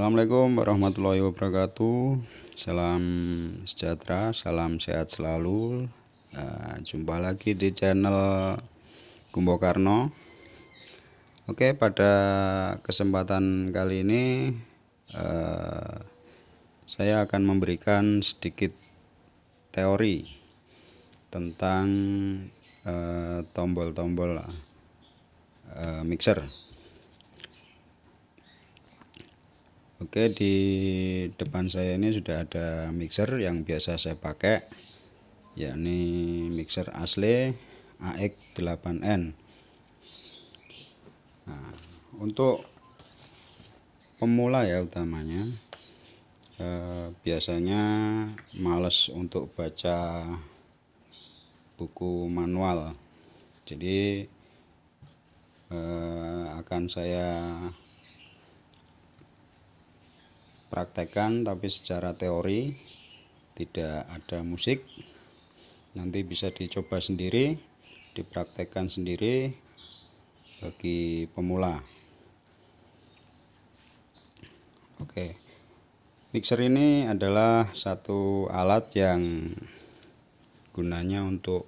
Assalamualaikum warahmatullahi wabarakatuh. Salam sejahtera, salam sehat selalu. Nah, jumpa lagi di channel Gumbo Karno. Oke, pada kesempatan kali ini eh, saya akan memberikan sedikit teori tentang eh, tombol-tombol eh, eh, mixer. Oke di depan saya ini sudah ada mixer yang biasa saya pakai yakni mixer asli AX8N nah, untuk pemula ya utamanya eh, biasanya males untuk baca buku manual jadi eh, akan saya praktekkan tapi secara teori tidak ada musik nanti bisa dicoba sendiri dipraktekkan sendiri bagi pemula oke mixer ini adalah satu alat yang gunanya untuk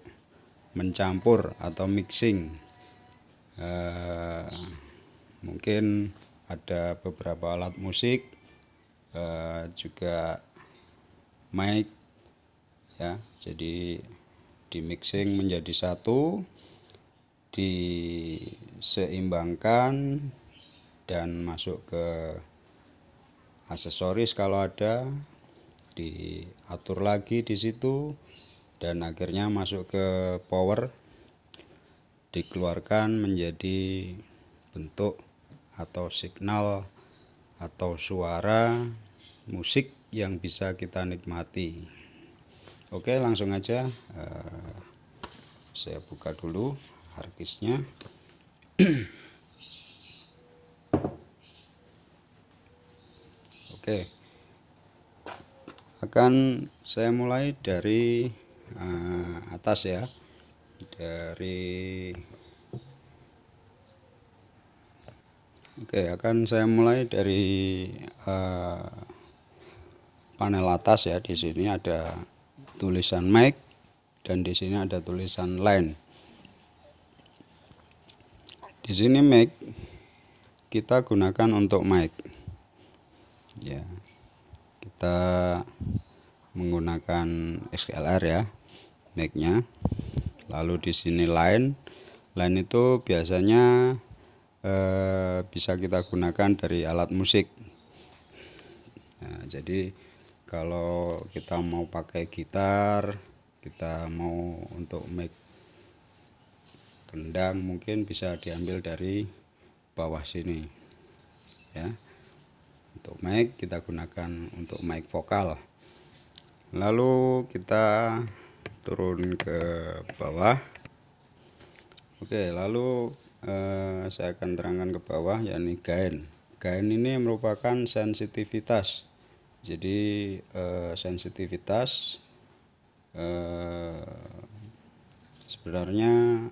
mencampur atau mixing eh, mungkin ada beberapa alat musik uh, juga mic ya jadi di mixing menjadi satu diseimbangkan dan masuk ke aksesoris kalau ada diatur lagi di situ dan akhirnya masuk ke power dikeluarkan menjadi bentuk atau signal atau suara musik yang bisa kita nikmati oke langsung aja uh, saya buka dulu harddisknya oke akan saya mulai dari uh, atas ya dari Oke, akan saya mulai dari uh, panel atas ya. Di sini ada tulisan mic dan di sini ada tulisan line. Di sini mic kita gunakan untuk mic. Ya. Kita menggunakan XLR ya mic-nya. Lalu di sini line. Line itu biasanya Eh, bisa kita gunakan dari alat musik nah, jadi kalau kita mau pakai gitar kita mau untuk make kendang mungkin bisa diambil dari bawah sini ya untuk mic kita gunakan untuk mic vokal lalu kita turun ke bawah Oke, lalu eh, saya akan terangkan ke bawah yakni gain. Gain ini merupakan sensitivitas. Jadi eh, sensitivitas eh, sebenarnya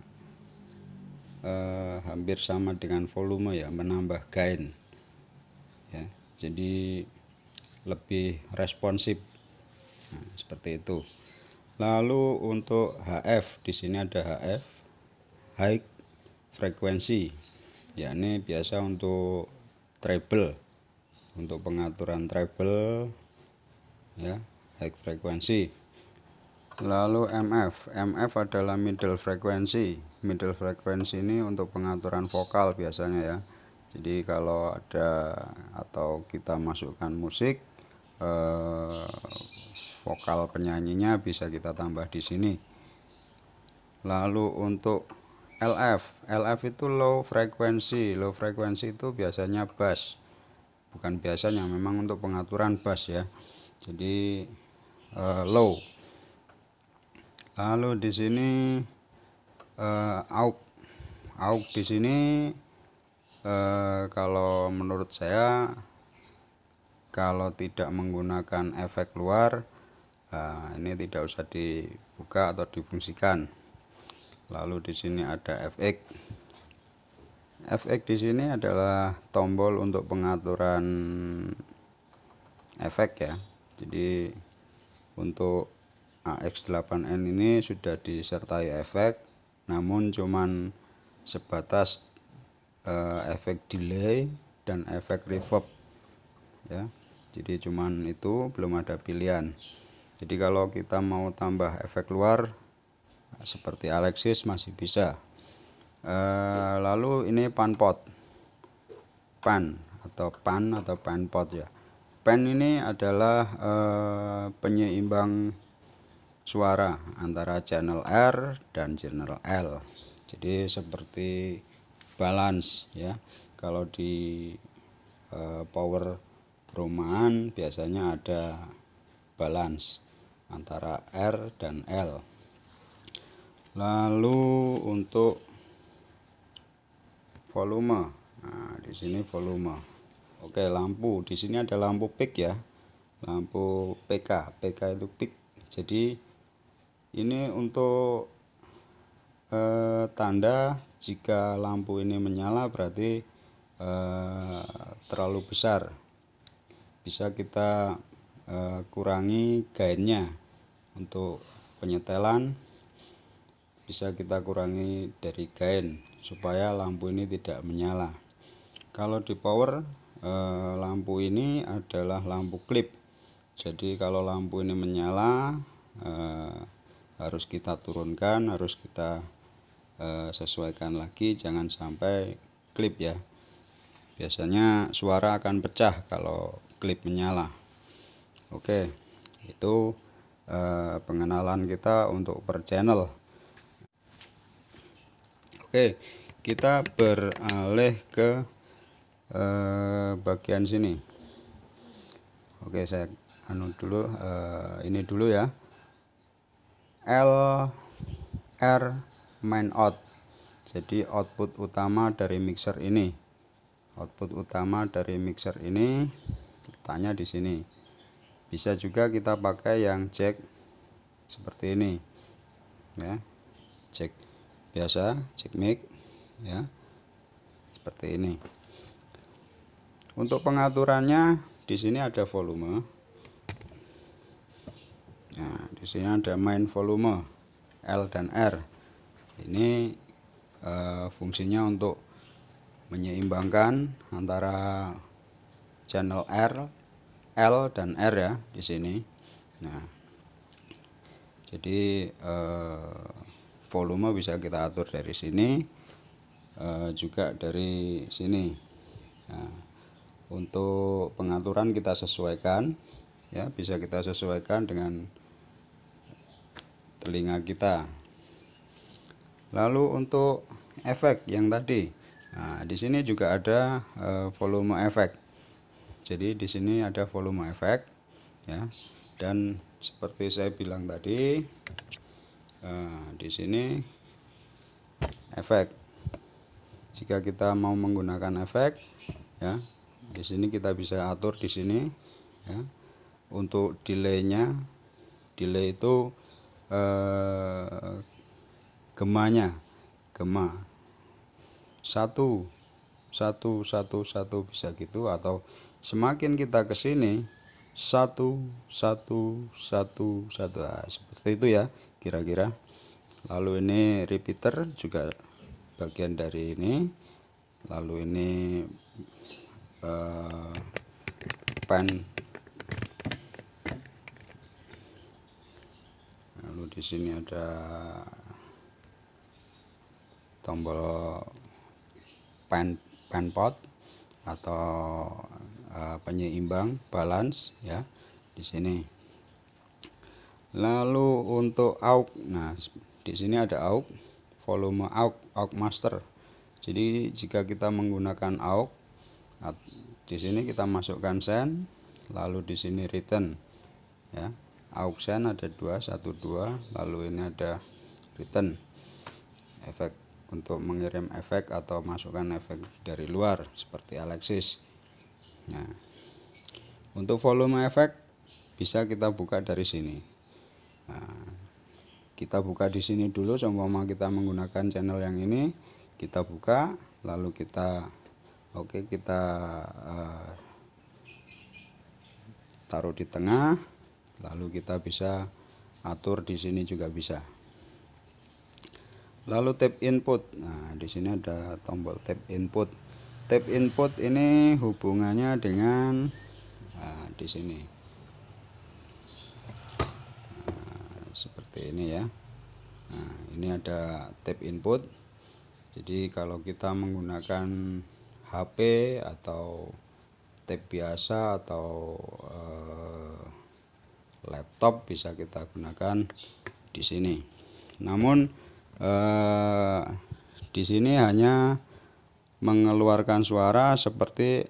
eh, hampir sama dengan volume ya, menambah gain. Ya, jadi lebih responsif. Nah, seperti itu. Lalu untuk HF di sini ada HF high frekuensi yakni biasa untuk treble untuk pengaturan treble ya high frequency lalu MF MF adalah middle frequency middle frequency ini untuk pengaturan vokal biasanya ya jadi kalau ada atau kita masukkan musik eh, vokal penyanyinya bisa kita tambah di sini lalu untuk LF LF itu low frequency low frequency itu biasanya bass bukan biasanya memang untuk pengaturan bass ya jadi uh, low lalu di sini uh, AUX AUX di sini uh, kalau menurut saya kalau tidak menggunakan efek luar uh, ini tidak usah dibuka atau difungsikan lalu di sini ada FX FX di sini adalah tombol untuk pengaturan efek ya jadi untuk AX8N ini sudah disertai efek namun cuman sebatas efek eh, delay dan efek reverb ya jadi cuman itu belum ada pilihan jadi kalau kita mau tambah efek luar seperti Alexis masih bisa e, lalu ini pan pot pan atau pan atau pan pot ya pan ini adalah e, penyeimbang suara antara channel R dan channel L jadi seperti balance ya kalau di e, power perumahan biasanya ada balance antara R dan L lalu untuk volume nah di sini volume oke lampu di sini ada lampu pick ya lampu PK PK itu pick jadi ini untuk eh, tanda jika lampu ini menyala berarti eh, terlalu besar bisa kita eh, kurangi gainnya untuk penyetelan bisa kita kurangi dari gain supaya lampu ini tidak menyala kalau di power eh, lampu ini adalah lampu klip jadi kalau lampu ini menyala eh, harus kita turunkan harus kita eh, sesuaikan lagi jangan sampai klip ya biasanya suara akan pecah kalau klip menyala oke itu pengenalan kita untuk per channel Oke, kita beralih ke uh, bagian sini. Oke, saya anu dulu uh, ini dulu ya. L R main out. Jadi output utama dari mixer ini. Output utama dari mixer ini tanya di sini. Bisa juga kita pakai yang jack seperti ini. Ya. Jack biasa cek mic ya seperti ini untuk pengaturannya di sini ada volume nah di sini ada main volume L dan R ini e, fungsinya untuk menyeimbangkan antara channel R L dan R ya di sini nah jadi eh, volume bisa kita atur dari sini eh, juga dari sini nah, untuk pengaturan kita sesuaikan ya bisa kita sesuaikan dengan telinga kita lalu untuk efek yang tadi nah di sini juga ada eh, volume efek jadi di sini ada volume efek ya dan seperti saya bilang tadi Nah, di sini efek jika kita mau menggunakan efek ya di sini kita bisa atur di sini ya untuk delaynya delay itu eh, gemanya gema satu satu satu satu bisa gitu atau semakin kita ke sini satu satu satu satu nah, seperti itu ya kira-kira lalu ini repeater juga bagian dari ini lalu ini uh, pen lalu di sini ada tombol pen pen pot atau uh, penyeimbang balance ya di sini lalu untuk AUX nah di sini ada AUX volume AUX AUX master jadi jika kita menggunakan AUX di sini kita masukkan send lalu di sini return ya AUX send ada dua satu dua lalu ini ada return efek untuk mengirim efek atau masukkan efek dari luar seperti Alexis nah untuk volume efek bisa kita buka dari sini Nah, kita buka di sini dulu seumpama kita menggunakan channel yang ini kita buka lalu kita oke okay, kita uh, taruh di tengah lalu kita bisa atur di sini juga bisa lalu tab input nah di sini ada tombol tab input tab input ini hubungannya dengan nah, di sini seperti ini ya nah, ini ada tab input jadi kalau kita menggunakan HP atau tab biasa atau eh, laptop bisa kita gunakan di sini namun eh, di sini hanya mengeluarkan suara seperti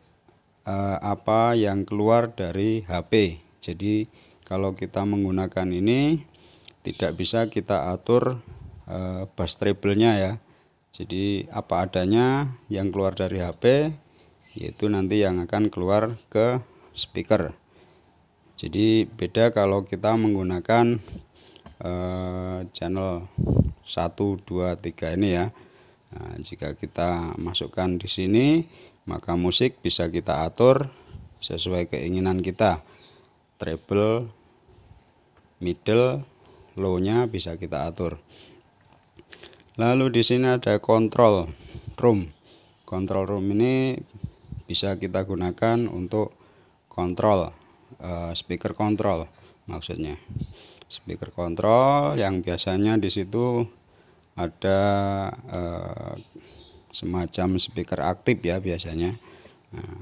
eh, apa yang keluar dari HP jadi kalau kita menggunakan ini tidak bisa kita atur e, bus treble-nya ya jadi apa adanya yang keluar dari HP yaitu nanti yang akan keluar ke speaker jadi beda kalau kita menggunakan e, channel 1 2 3 ini ya nah, jika kita masukkan di sini maka musik bisa kita atur sesuai keinginan kita treble middle low-nya bisa kita atur. Lalu di sini ada control room. Control room ini bisa kita gunakan untuk kontrol eh, speaker kontrol maksudnya. Speaker control yang biasanya di situ ada eh, semacam speaker aktif ya biasanya. Nah,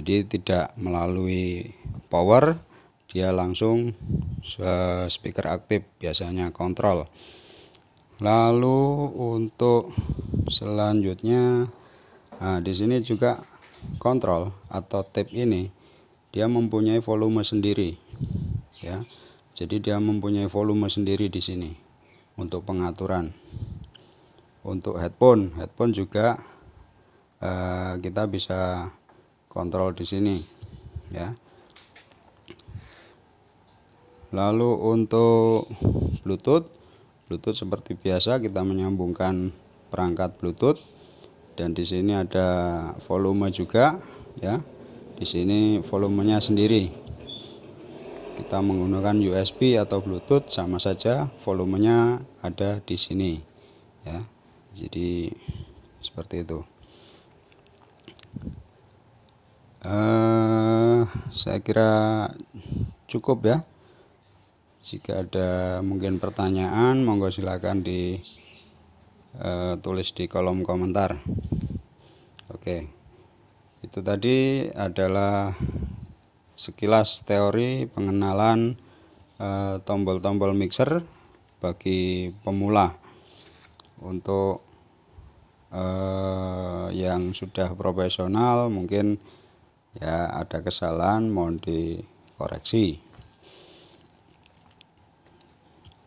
jadi tidak melalui power dia langsung speaker aktif biasanya kontrol lalu untuk selanjutnya nah, di sini juga kontrol atau tip ini dia mempunyai volume sendiri ya jadi dia mempunyai volume sendiri di sini untuk pengaturan untuk headphone headphone juga eh, kita bisa kontrol di sini ya lalu untuk bluetooth bluetooth seperti biasa kita menyambungkan perangkat bluetooth dan di sini ada volume juga ya di sini volumenya sendiri kita menggunakan USB atau bluetooth sama saja volumenya ada di sini ya jadi seperti itu eh saya kira cukup ya jika ada mungkin pertanyaan monggo silakan ditulis eh, di kolom komentar oke itu tadi adalah sekilas teori pengenalan eh, tombol-tombol mixer bagi pemula untuk eh, yang sudah profesional mungkin ya ada kesalahan mohon dikoreksi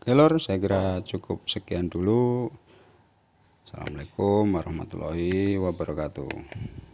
Oke lor, saya kira cukup sekian dulu. Assalamualaikum warahmatullahi wabarakatuh.